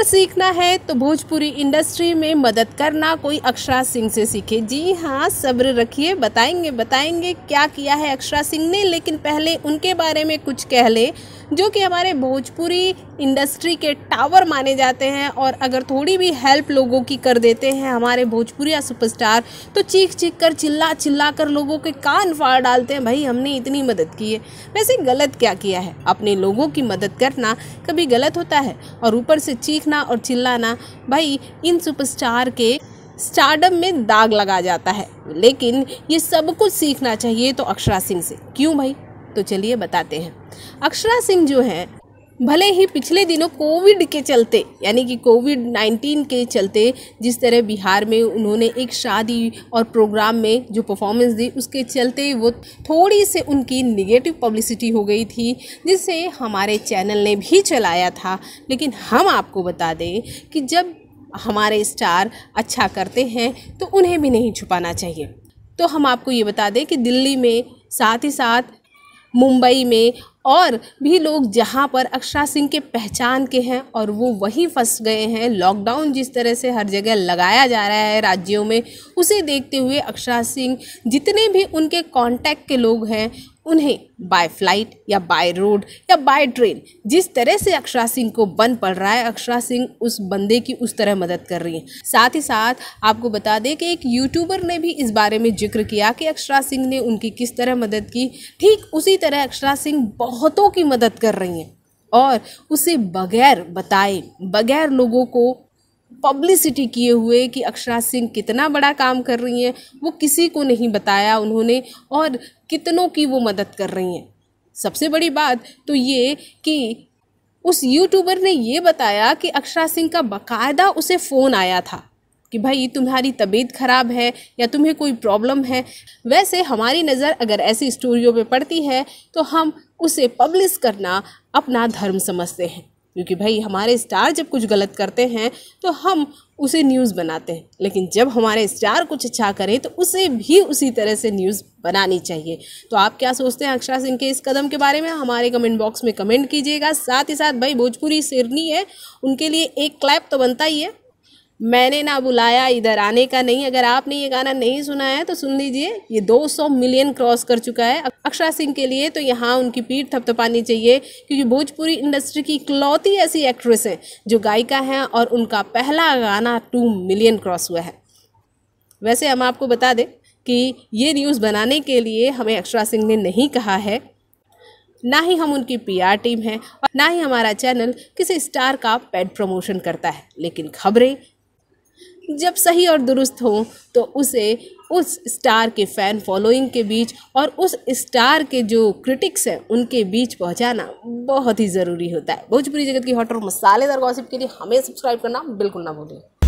अगर सीखना है तो भोजपुरी इंडस्ट्री में मदद करना कोई अक्षरा सिंह से सीखे जी हाँ सब्र रखिए बताएंगे बताएंगे क्या किया है अक्षरा सिंह ने लेकिन पहले उनके बारे में कुछ कह ले जो कि हमारे भोजपुरी इंडस्ट्री के टावर माने जाते हैं और अगर थोड़ी भी हेल्प लोगों की कर देते हैं हमारे भोजपुरिया सुपरस्टार तो चीख चीख कर चिल्ला चिल्ला कर लोगों के कान फाड़ डालते हैं भाई हमने इतनी मदद की है वैसे गलत क्या किया है अपने लोगों की मदद करना कभी गलत होता है और ऊपर से चीख हंसना और चिल्लाना भाई इन सुपरस्टार के स्टारडम में दाग लगा जाता है लेकिन ये सब कुछ सीखना चाहिए तो अक्षरा सिंह से क्यों भाई तो चलिए बताते हैं अक्षरा सिंह जो हैं भले ही पिछले दिनों कोविड के चलते यानी कि कोविड नाइन्टीन के चलते जिस तरह बिहार में उन्होंने एक शादी और प्रोग्राम में जो परफॉर्मेंस दी उसके चलते वो थोड़ी से उनकी निगेटिव पब्लिसिटी हो गई थी जिसे हमारे चैनल ने भी चलाया था लेकिन हम आपको बता दें कि जब हमारे स्टार अच्छा करते हैं तो उन्हें भी नहीं छुपाना चाहिए तो हम आपको ये बता दें कि दिल्ली में साथ ही साथ मुंबई में और भी लोग जहाँ पर अक्षरा सिंह के पहचान के हैं और वो वहीं फंस गए हैं लॉकडाउन जिस तरह से हर जगह लगाया जा रहा है राज्यों में उसे देखते हुए अक्षरा सिंह जितने भी उनके कांटेक्ट के लोग हैं उन्हें बाय फ्लाइट या बाय रोड या बाय ट्रेन जिस तरह से अक्षरा सिंह को बन पड़ रहा है अक्षरा सिंह उस बंदे की उस तरह मदद कर रही हैं साथ ही साथ आपको बता दें कि एक यूट्यूबर ने भी इस बारे में जिक्र किया कि अक्षरा सिंह ने उनकी किस तरह मदद की ठीक उसी तरह अक्षरा सिंह बहुतों की मदद कर रही हैं और उसे बगैर बताए बगैर लोगों को पब्लिसिटी किए हुए कि अक्षरा सिंह कितना बड़ा काम कर रही हैं वो किसी को नहीं बताया उन्होंने और कितनों की वो मदद कर रही हैं सबसे बड़ी बात तो ये कि उस यूट्यूबर ने ये बताया कि अक्षरा सिंह का बकायदा उसे फ़ोन आया था कि भाई तुम्हारी तबीयत ख़राब है या तुम्हें कोई प्रॉब्लम है वैसे हमारी नज़र अगर ऐसी स्टोरियों पे पड़ती है तो हम उसे पब्लिश करना अपना धर्म समझते हैं क्योंकि भाई हमारे स्टार जब कुछ गलत करते हैं तो हम उसे न्यूज़ बनाते हैं लेकिन जब हमारे स्टार कुछ अच्छा करें तो उसे भी उसी तरह से न्यूज़ बनानी चाहिए तो आप क्या सोचते हैं अक्षरा सिंह के इस कदम के बारे में हमारे कमेंट बॉक्स में कमेंट कीजिएगा साथ ही साथ भाई भोजपुरी सिरनी है उनके लिए एक क्लैप तो बनता ही है मैंने ना बुलाया इधर आने का नहीं अगर आपने ये गाना नहीं सुना है तो सुन लीजिए ये 200 मिलियन क्रॉस कर चुका है अक्षरा सिंह के लिए तो यहाँ उनकी पीठ थपथपानी चाहिए क्योंकि भोजपुरी इंडस्ट्री की इकलौती ऐसी एक्ट्रेस हैं जो गायिका हैं और उनका पहला गाना टू मिलियन क्रॉस हुआ है वैसे हम आपको बता दें कि ये न्यूज़ बनाने के लिए हमें अक्षरा सिंह ने नहीं कहा है ना ही हम उनकी पीआर टीम हैं और ना ही हमारा चैनल किसी स्टार का पेड प्रमोशन करता है लेकिन खबरें जब सही और दुरुस्त हो तो उसे उस स्टार के फ़ैन फॉलोइंग के बीच और उस स्टार के जो क्रिटिक्स हैं उनके बीच पहुंचाना बहुत ही ज़रूरी होता है भोजपुरी जगत की हॉट और मसालेदार गॉसिप के लिए हमें सब्सक्राइब करना बिल्कुल ना भूलें